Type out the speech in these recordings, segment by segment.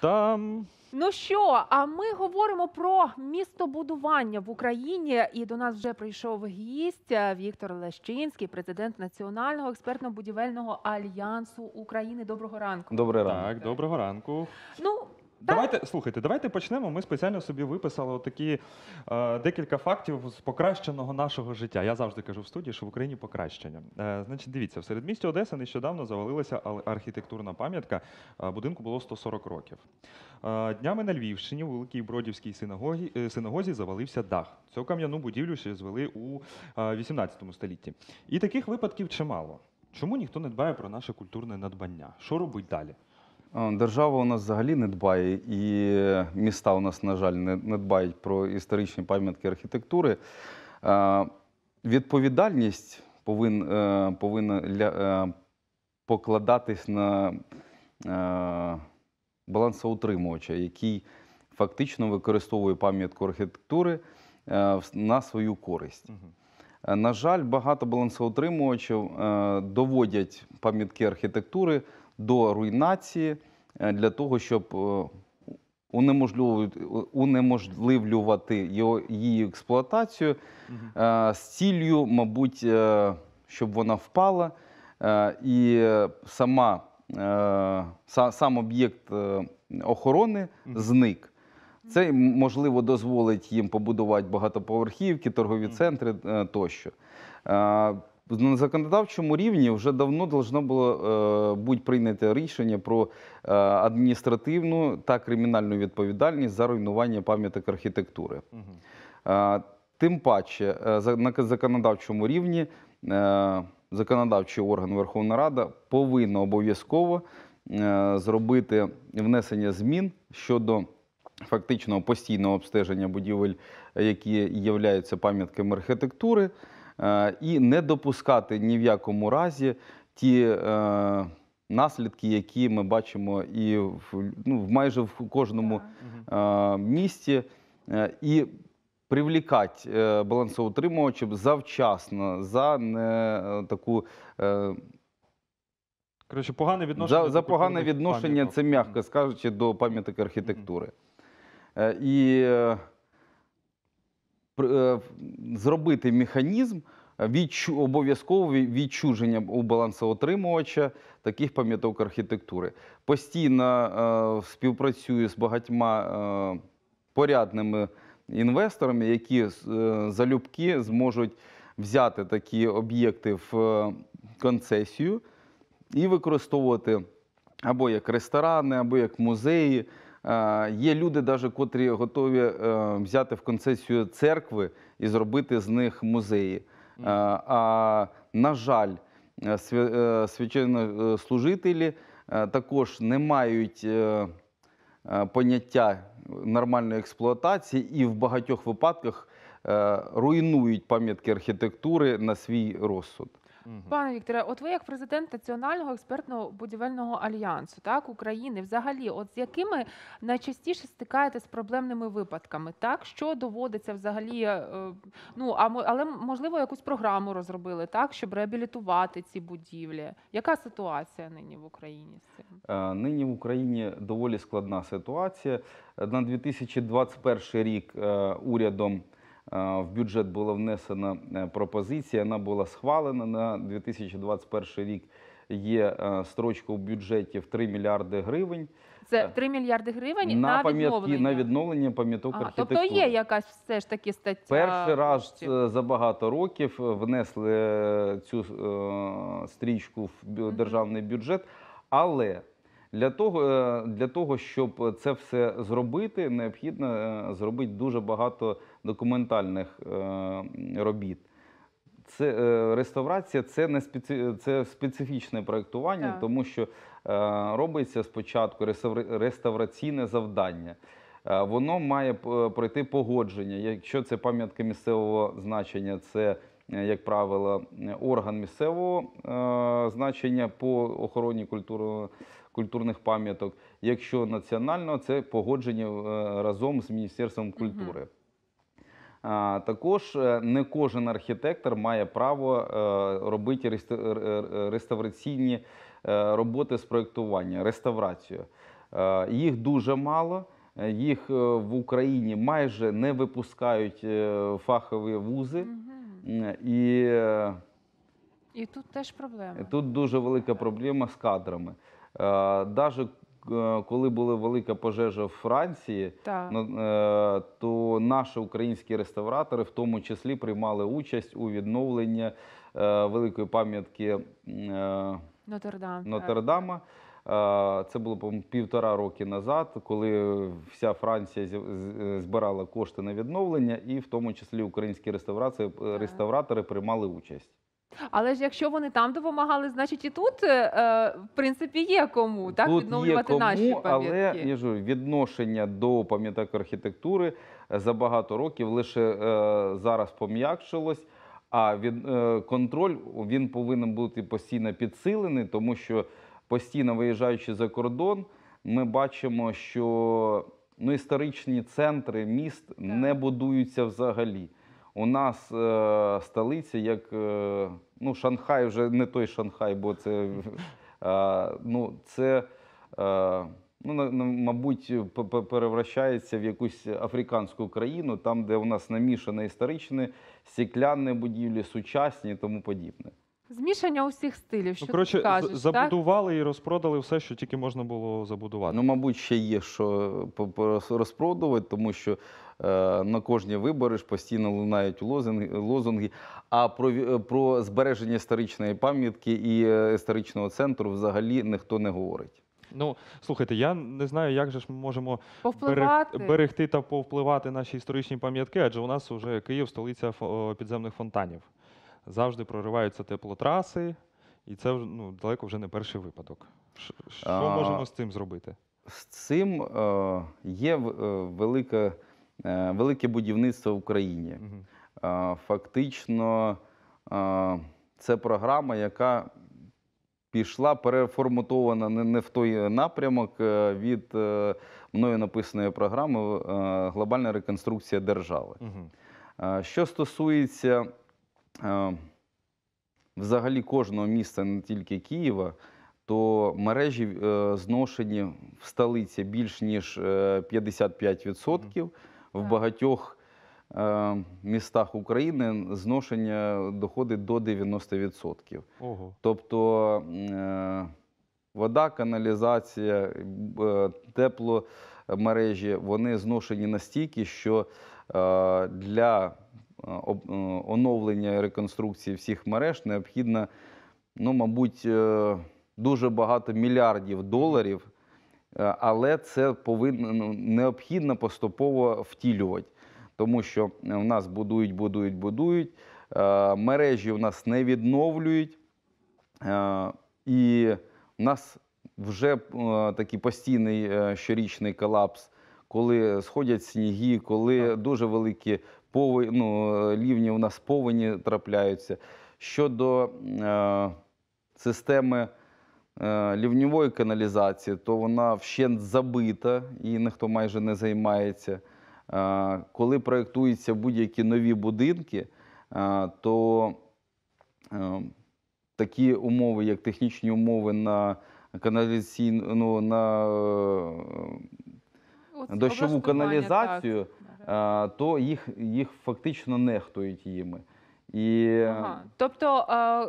Там ну що? А ми говоримо про містобудування в Україні, і до нас вже прийшов гість е, Віктор Лещинський, президент Національного експертно-будівельного альянсу України. Доброго ранку. Добрий ранок. Так, доброго ранку. Ну Давайте слухайте, давайте почнемо. Ми спеціально собі виписали отакі е, декілька фактів з покращеного нашого життя. Я завжди кажу в студії, що в Україні покращення. Е, значить, дивіться, в середмісті Одеси нещодавно завалилася архітектурна пам'ятка. Е, будинку було 140 років. Е, днями на Львівщині у Великій Бродівській синагогі, е, синагозі завалився дах. Цю кам'яну будівлю ще звели у е, 18 столітті. І таких випадків чимало. Чому ніхто не дбає про наше культурне надбання? Що робить далі? Е, держава у нас взагалі не дбає, і міста у нас, на жаль, не дбають про історичні пам'ятки архітектури. Е, відповідальність е, повинна покладатись на балансоутримувача, який фактично використовує пам'ятку архітектури на свою користь. На жаль, багато балансоутримувачів доводять пам'ятки архітектури до руйнації е, для того, щоб е, унеможливлювати її експлуатацію е, з цілею, мабуть, щоб вона впала, і сама, сам об'єкт охорони зник. Це можливо дозволить їм побудувати багатоповерхівки, торгові центри тощо на законодавчому рівні вже давно должно було е, бути прийнято рішення про е, адміністративну та кримінальну відповідальність за руйнування пам'яток архітектури. Угу. Тим паче, на законодавчому рівні законодавчий орган Верховна Рада повинна обов'язково зробити внесення змін щодо. фактичного постійного обстеження будівель, які являються пам'ятками архітектури. Е, і не допускати ні в якому разі ті. Е, наслідки, які ми бачимо, і в ну, в майже в кожному е, місті, і привлікати е, балансоутримувачів завчасно за не таку. Коротше, погане відношення за, за погане відношення, пам'яток. це м'яко скажучи, до пам'яток архітектури. Е, і Е, зробити механізм е, відчу обов'язкового відчуження у балансоотримувача таких пам'яток архітектури. Постійно е, співпрацюю з багатьма е, порядними інвесторами, які е, залюбки зможуть взяти такі об'єкти в е, концесію і використовувати або як ресторани, або як музеї. Е, є люди, навіть, котрі готові е, взяти в концесію церкви і зробити з них музеї. Е, а на жаль, священнослужителі також не мають поняття нормальної експлуатації і в багатьох випадках руйнують пам'ятки архітектури на свій розсуд. Пане Вікторе, от ви як президент Національного експертного будівельного альянсу, так України, взагалі, от з якими найчастіше стикаєте з проблемними випадками, так що доводиться взагалі? Е, ну а але можливо якусь програму розробили, так щоб реабілітувати ці будівлі. Яка ситуація нині в Україні? з цим? Е, нині в Україні доволі складна ситуація на 2021 рік е, урядом. Е, в бюджет була внесена е, пропозиція. Вона була схвалена на 2021 рік. Є е, строчка в бюджеті в 3 мільярди гривень. Це 3 мільярди гривень на, на пам'ятки на відновлення пам'яток тобто архітектури. Тобто є якась все ж таки стаття? Перший раз за багато років внесли цю стрічку в державний бюджет, але для того, для того щоб це все зробити, необхідно зробити дуже багато документальних е, робіт. Це е, реставрація це не специ, це специфічне проектування, так. тому що е, робиться спочатку реставраційне завдання. Е, воно має е, пройти погодження. Якщо це пам'ятка місцевого значення, це, як правило, орган місцевого е, значення по охороні культури, культурних пам'яток. Якщо національно, це погодження разом з Міністерством культури. Угу. Також е, не кожен архітектор має право е, робити е, реставраційні роботи з проєктування, реставрацію. Їх дуже мало. Їх в Україні майже не випускають фахові вузи. І і тут теж проблема. Тут дуже велика проблема з кадрами. Навіть Е, коли була велика пожежа в Франції, так. Е, то наші українські реставратори в тому числі приймали участь у відновленні е, великої пам'ятки Нотердам. Нотердама. Це було півтора роки назад, коли вся Франція збирала кошти на відновлення, і в тому числі українські реставратори, реставратори приймали участь. Але ж якщо вони там допомагали, значить і тут е, е, в принципі є кому так тут відновлювати є кому, наші пам'ятки. Але я ж відношення до пам'яток архітектури е, за багато років лише е, зараз пом'якшилось. А від е, контроль він повинен бути постійно підсилений, тому що постійно виїжджаючи за кордон, ми бачимо, що ну історичні центри міст так. не будуються взагалі. У нас е, столиці, як е, ну, Шанхай, вже не той Шанхай, бо це е, ну, це е, ну, мабуть перевращається в якусь африканську країну, там, де у нас намішане історичне, стеклянні будівлі, сучасні і тому подібне. Змішання усіх стилів, ну, що ну, коротше, ти кажеш, забудували так? і розпродали все, що тільки можна було забудувати. Ну, мабуть, ще є що е, розпродувати, тому що Е, на кожні вибори ж постійно лунають лозунги. А про е, про збереження історичної пам'ятки і е, історичного центру взагалі ніхто не говорить. Ну, слухайте, я не знаю, як же ж ми можемо берег, берегти та повпливати наші історичні пам'ятки, адже у нас вже Київ, столиця підземних фонтанів. Завжди прориваються теплотраси, і це ну, далеко вже не перший випадок. Що а, можемо з цим зробити? З цим е, є велика Е, велике будівництво в Україні. Е, фактично, е, це програма, яка пішла переформатована не в той напрямок від мною написаної програми Глобальна реконструкція держави. Що стосується взагалі кожного міста, не тільки Києва, то мережі зношені в столиці більш ніж 55% в багатьох е, містах України зношення доходить до 90%. Тобто е, вода, каналізація, е, тепломережі вони зношені настільки, що для оновлення і реконструкції всіх мереж необхідно, ну, мабуть, дуже багато мільярдів доларів. Е, але це повинно ну, необхідно поступово втілювати, тому що е, в нас будують, будують, будують. Е, мережі в нас не відновлюють, і в нас вже такий постійний щорічний колапс, коли сходять сніги, коли дуже великі повені ну, лівні у нас повені трапляються. Щодо системи. Е, лівньової каналізації, то вона вщент забита і ніхто майже не займається. Е, коли проєктуються будь-які нові будинки, е, то такі умови, як технічні умови на каналізаційну ну, на От, дощову каналізацію, так. то їх, їх фактично нехтують їми. І Ага. Тобто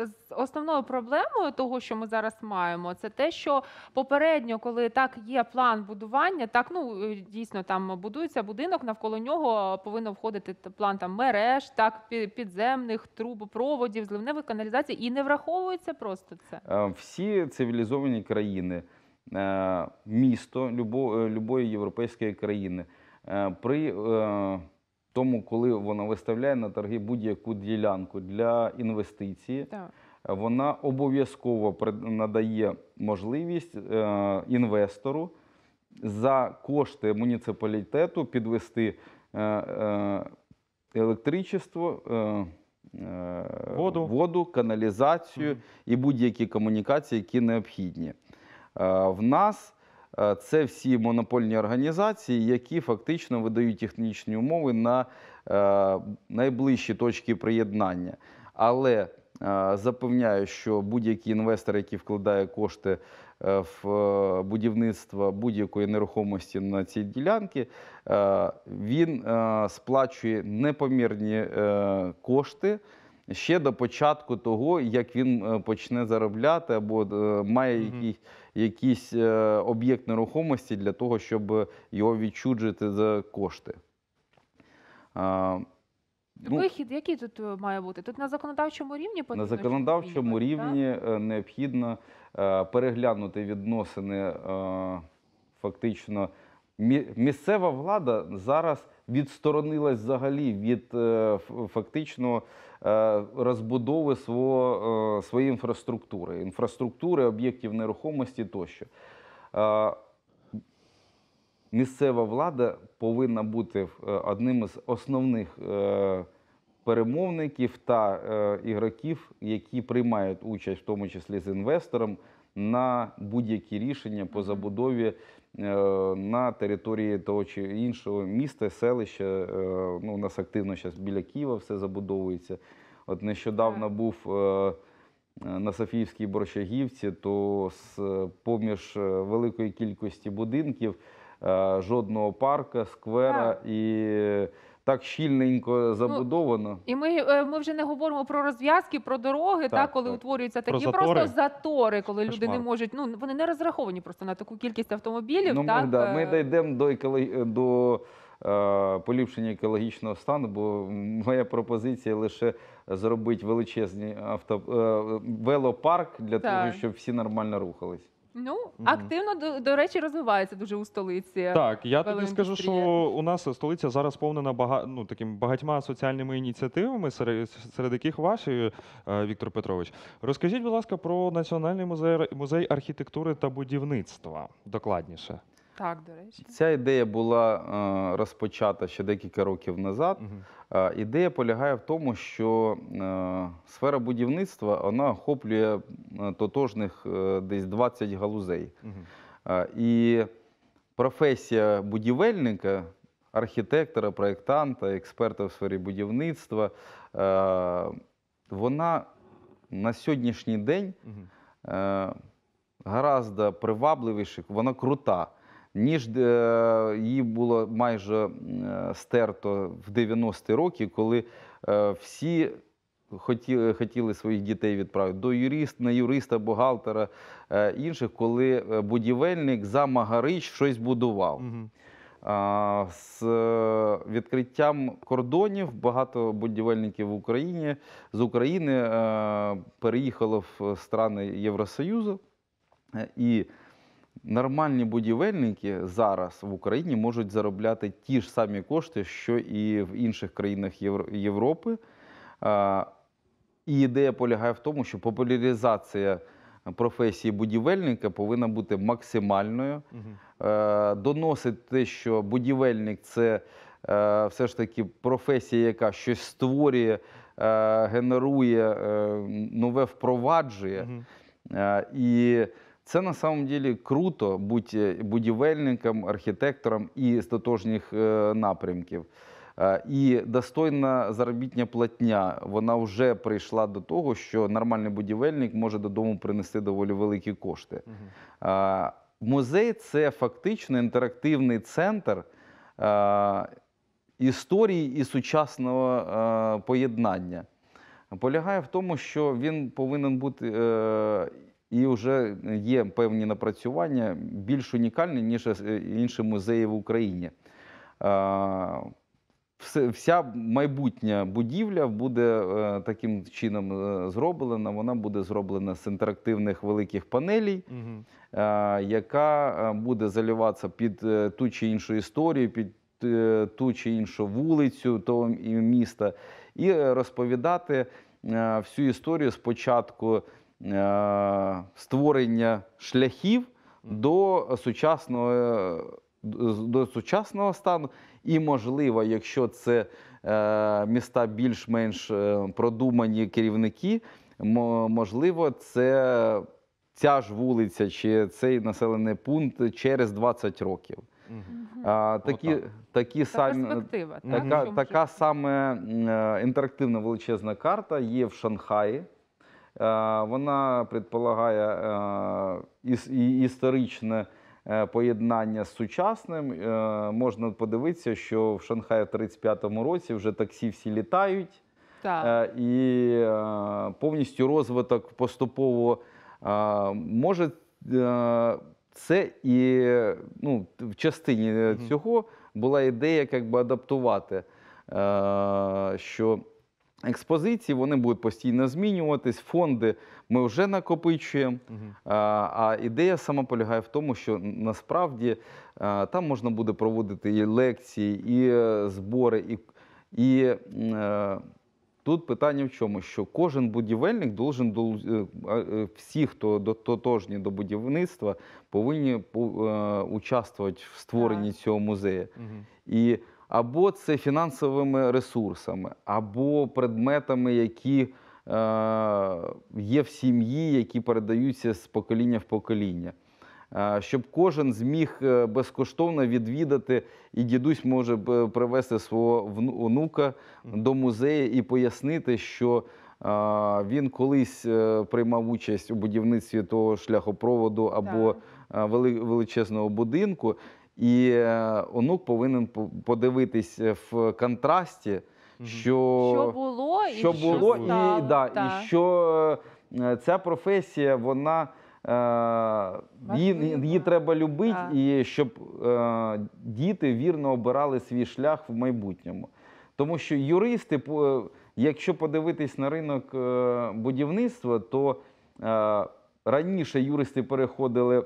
е, з- основною проблемою того, що ми зараз маємо, це те, що попередньо, коли так є план будування, так ну е, дійсно там будується будинок, навколо нього повинно входити план там мереж, так підземних трубопроводів, зливневих каналізацій, і не враховується просто це. Е, всі цивілізовані країни, місто любо- любої європейської країни при тому, коли вона виставляє на торги будь-яку ділянку для інвестиції, вона обов'язково надає можливість е, інвестору за кошти муніципалітету підвести е, е, електричество. Воду, воду, каналізацію і будь-які комунікації, які необхідні. В нас Е, це всі монопольні організації, які фактично видають технічні умови на е, найближчі точки приєднання. Але е, запевняю, що будь-який інвестор, який вкладає кошти в будівництво будь-якої нерухомості на цій ділянці, він сплачує непомірні кошти ще до початку того, як він е, почне заробляти, або е, має якийсь, якийсь е, об'єкт нерухомості для того, щоб його відчуджити за кошти. Ну, Вихід, який тут має бути? Тут на законодавчому рівні потрібно? На законодавчому рівні так? необхідно переглянути відносини. Фактично, місцева влада зараз відсторонилась взагалі від е, фактично е, розбудови свого, е, своєї інфраструктури, інфраструктури, об'єктів нерухомості тощо. Місцева влада повинна бути одним з основних перемовників та ігроків, які приймають участь, в тому числі з інвестором, на будь-які рішення по забудові Е, на території того чи іншого міста, селища. Е, ну, У нас активно зараз біля Києва все забудовується. От нещодавно був е, на Софіївській Борщагівці, то з поміж великої кількості будинків жодного парка, сквера так. і так щільненько ну, забудовано. І ми е, ми вже не говоримо про розв'язки, про дороги, так, та коли так. утворюються такі про просто затори, коли Кошмар. люди не можуть. Ну вони не розраховані просто на таку кількість автомобілів. Ну, так? Да. Ми е. дійдемо до еколог... до е, поліпшення екологічного стану, бо моя пропозиція лише зробити величезний авто е, велопарк для так. того, щоб всі нормально рухались. Ну, активно, до, до речі, розвивається дуже у столиці. Так, я тобі скажу, що у нас столиця зараз повнена бага, ну, таким багатьма соціальними ініціативами, серед, серед яких ваші, е, Віктор Петрович. Розкажіть, будь ласка, про Національний музей, музей архітектури та будівництва докладніше. Так, до речі, ця ідея була е, розпочата ще декілька років назад. Е, Ідея полягає в тому, що е, Сфера будівництва вона охоплює тотожних е, десь 20 галузей. Е, і професія будівельника, архітектора, проєктанта, експерта в сфері будівництва, е, вона на сьогоднішній день гораздо привабливіша, вона крута. Ніж її було майже стерто в 90-ті роки, коли всі хотіли хотіли своїх дітей відправити до юрист, на юриста, бухгалтера е, інших, коли е, будівельник за Магарич щось будував. Угу. А, з е, відкриттям кордонів багато будівельників в Україні з України а, переїхало в страни Євросоюзу, і нормальні будівельники зараз в Україні можуть заробляти ті ж самі кошти, що і в інших країнах Європи. А, і ідея полягає в тому, що популяризація е, професії будівельника повинна бути максимальною. Угу. Доносить те, що будівельник це е, все ж таки професія, яка щось створює, генерує, нове впроваджує. І це на самом деле круто бути будівельником, архітектором і з тотожніх напрямків. Е, і достойна заробітня платня вона вже прийшла до того, що нормальний будівельник може додому принести доволі великі кошти. Е, музей це фактично інтерактивний центр е, історії і сучасного поєднання. Полягає в тому, що він повинен бути і вже є певні напрацювання більш унікальні ніж інші музеї в Україні вся майбутня будівля буде е, таким чином е, зроблена. Вона буде зроблена з інтерактивних великих панелей, е, яка буде заліватися під ту чи іншу історію, під ту чи іншу вулицю того міста, і розповідати всю історію спочатку створення шляхів до сучасного до сучасного стану і, можливо, якщо це е, міста більш-менш е, продумані керівники, можливо, це ця ж вулиця чи цей населений пункт через 20 років. Угу. А, такі, такі самі, перспектива, так? Така саме е, інтерактивна величезна карта є в Шанхаї. Вона предполагає іс історичне Е, поєднання з сучасним. Е, можна подивитися, що в Шанхаї в 35-му році вже таксі всі літають, так. Е, і повністю розвиток поступово може це і ну, в частині цього була ідея, як адаптувати. що Експозиції вони будуть постійно змінюватись. Фонди ми вже накопичуємо. А ідея сама полягає в тому, що насправді е, там можна буде проводити і лекції, і е, збори, і е, тут питання в чому, що кожен будівельник всі, хто дотожні до будівництва, повинні участвувати в створенні цього музею або це фінансовими ресурсами, або предметами, які е, є в сім'ї, які передаються з покоління в покоління. Е, щоб кожен зміг е, безкоштовно відвідати, і дідусь може привезти свого онука до музею і пояснити, що він колись приймав участь у будівництві того шляхопроводу або величезного будинку, і е, онук повинен подивитись е, в контрасті, що що було, що і що і, і, да, і що е, ця професія, вона її, її треба любити, а. і щоб е, діти вірно обирали свій шлях в майбутньому. Тому що юристи, якщо подивитись на ринок будівництва, то е, раніше юристи переходили.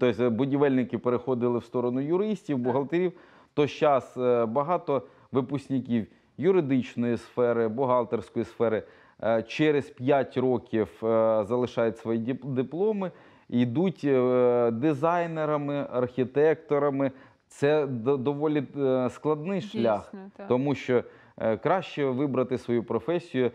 Тобто е, будівельники переходили в сторону юристів, бухгалтерів. То зараз е, багато випускників юридичної сфери, бухгалтерської сфери е, через 5 років залишають свої дипломи, йдуть дизайнерами, архітекторами. Це доволі складний шлях, так. тому що краще вибрати свою професію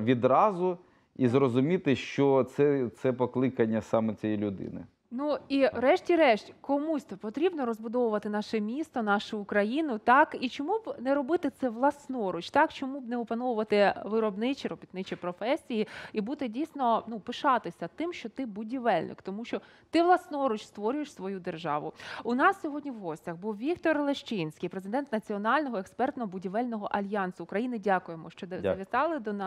відразу і зрозуміти, що це, це покликання саме цієї людини. Ну і решті-решт, комусь потрібно розбудовувати наше місто, нашу Україну, так і чому б не робити це власноруч, так чому б не опановувати виробничі робітничі професії і бути дійсно ну пишатися тим, що ти будівельник, тому що ти власноруч створюєш свою державу. У нас сьогодні в гостях був Віктор Лещинський, президент Національного експертно-будівельного альянсу України. Дякуємо, що Дякую. завітали до нас.